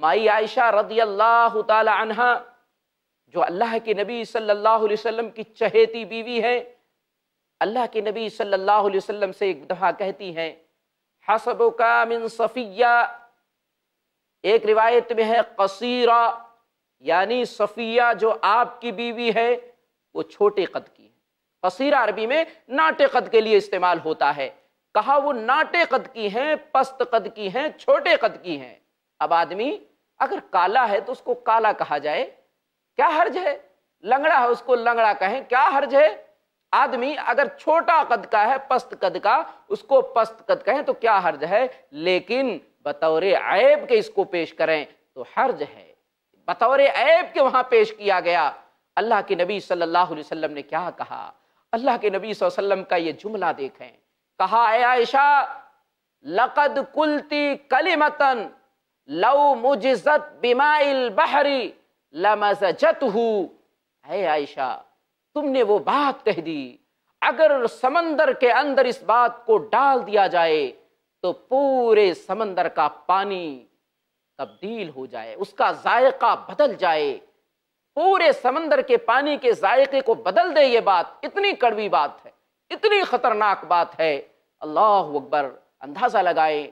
माई आयशा रदी अल्लाह तहा जो अल्लाह के नबी सल्लल्लाहु अलैहि वसल्लम की चहेती बीवी हैं अल्लाह के नबी सल्लल्लाहु अलैहि वसल्लम से एक दफ़ा कहती हैं हसब का मिन सफ़िया एक रिवायत में है कसीरा यानी सफ़िया जो आपकी बीवी है वो छोटे कद की है कसीरा अरबी में नाटे कद के लिए इस्तेमाल होता है कहा वो नाटे कद की हैं पस्त कद की हैं छोटे कद की हैं अब आदमी अगर काला है तो उसको काला कहा जाए क्या हर्ज है लंगड़ा है उसको लंगड़ा कहें क्या हर्ज है आदमी अगर छोटा कद का है पस्त कद का उसको पस्त कद कहें तो क्या हर्ज है लेकिन बतौरे ऐब के इसको पेश करें तो हर्ज है बतौर ऐब के वहां पेश किया गया अल्लाह के नबी सल्लल्लाहु अलैहि वसल्लम ने क्या कहा अल्लाह के नबी वसल्लम का ये जुमला देखें कहा आयशा लकद कुलती कलिमतन लव मुजिजत बिमाइल बहरी लमजत है आयशा तुमने वो बात कह दी अगर समंदर के अंदर इस बात को डाल दिया जाए तो पूरे समंदर का पानी तब्दील हो जाए उसका जायका बदल जाए पूरे समंदर के पानी के जायके को बदल दे ये बात इतनी कड़वी बात है इतनी खतरनाक बात है अल्लाह अकबर अंदाज़ा लगाए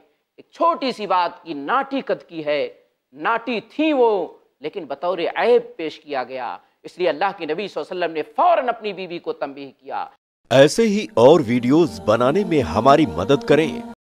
एक छोटी सी बात की नाटी कद की है नाटी थी वो लेकिन बतौर ऐब पेश किया गया इसलिए अल्लाह के नबी वसल्लम ने फौरन अपनी बीवी को तंबीह किया ऐसे ही और वीडियोस बनाने में हमारी मदद करें